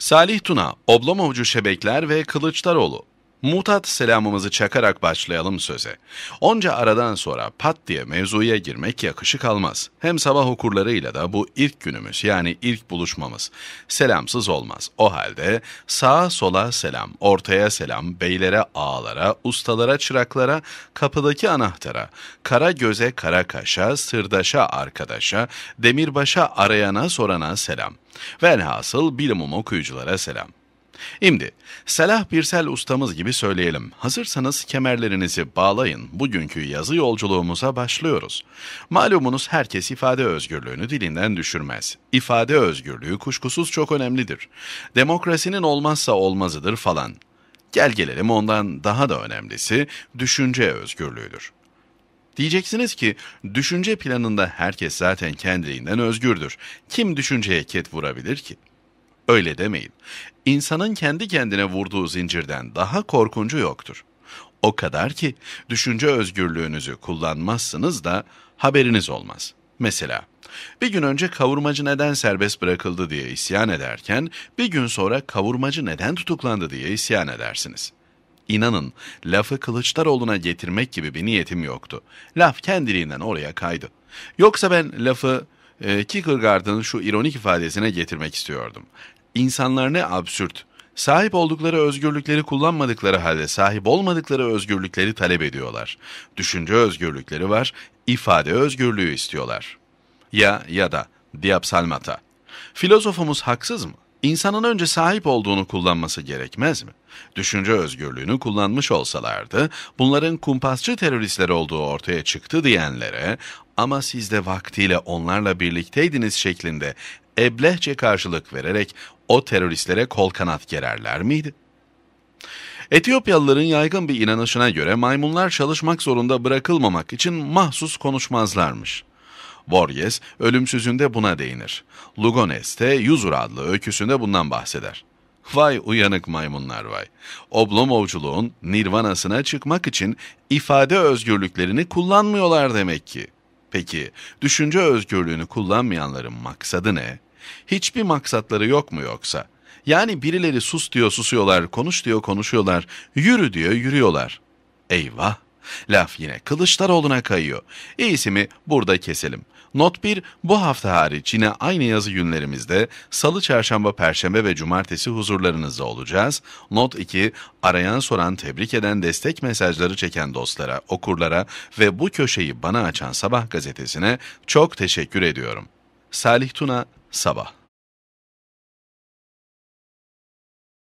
Salih Tuna, Oblomovcu Şebekler ve Kılıçdaroğlu mutat selamımızı çakarak başlayalım söze. Onca aradan sonra pat diye mevzuya girmek yakışık almaz. Hem sabah okurlarıyla da bu ilk günümüz yani ilk buluşmamız selamsız olmaz. O halde sağa sola selam, ortaya selam, beylere ağalara, ustalara çıraklara, kapıdaki anahtara, kara göze kara kaşa, sırdaşa arkadaşa, demirbaşa arayana sorana selam. Velhasıl bilimum okuyuculara selam. Şimdi Selah Birsel ustamız gibi söyleyelim. Hazırsanız kemerlerinizi bağlayın. Bugünkü yazı yolculuğumuza başlıyoruz. Malumunuz herkes ifade özgürlüğünü dilinden düşürmez. İfade özgürlüğü kuşkusuz çok önemlidir. Demokrasinin olmazsa olmazıdır falan. Gel gelelim ondan daha da önemlisi düşünce özgürlüğüdür. Diyeceksiniz ki düşünce planında herkes zaten kendiliğinden özgürdür. Kim düşünceye ket vurabilir ki? Öyle demeyin. İnsanın kendi kendine vurduğu zincirden daha korkuncu yoktur. O kadar ki düşünce özgürlüğünüzü kullanmazsınız da haberiniz olmaz. Mesela bir gün önce kavurmacı neden serbest bırakıldı diye isyan ederken bir gün sonra kavurmacı neden tutuklandı diye isyan edersiniz. İnanın lafı Kılıçdaroğlu'na getirmek gibi bir niyetim yoktu. Laf kendiliğinden oraya kaydı. Yoksa ben lafı e, Kierkegaard'ın şu ironik ifadesine getirmek istiyordum. İnsanlar ne absürt. Sahip oldukları özgürlükleri kullanmadıkları halde sahip olmadıkları özgürlükleri talep ediyorlar. Düşünce özgürlükleri var, ifade özgürlüğü istiyorlar. Ya ya da Diapsalmata. Filozofumuz haksız mı? İnsanın önce sahip olduğunu kullanması gerekmez mi? Düşünce özgürlüğünü kullanmış olsalardı, bunların kumpasçı teröristler olduğu ortaya çıktı diyenlere ama siz de vaktiyle onlarla birlikteydiniz şeklinde eblehçe karşılık vererek o teröristlere kol kanat gererler miydi? Etiyopyalıların yaygın bir inanışına göre maymunlar çalışmak zorunda bırakılmamak için mahsus konuşmazlarmış. Borges ölümsüzünde buna değinir. Lugones'te Yuzur adlı öyküsünde bundan bahseder. Vay uyanık maymunlar vay. Oblomovculuğun nirvanasına çıkmak için ifade özgürlüklerini kullanmıyorlar demek ki.'' Peki düşünce özgürlüğünü kullanmayanların maksadı ne? Hiçbir maksatları yok mu yoksa? Yani birileri sus diyor susuyorlar, konuş diyor konuşuyorlar, yürü diyor yürüyorlar. Eyvah! Laf yine Kılıçdaroğlu'na kayıyor. İyisi mi burada keselim. Not 1 bu hafta hariç yine aynı yazı günlerimizde salı, çarşamba, perşembe ve cumartesi huzurlarınızda olacağız. Not 2 arayan soran, tebrik eden, destek mesajları çeken dostlara, okurlara ve bu köşeyi bana açan Sabah gazetesine çok teşekkür ediyorum. Salih Tuna Sabah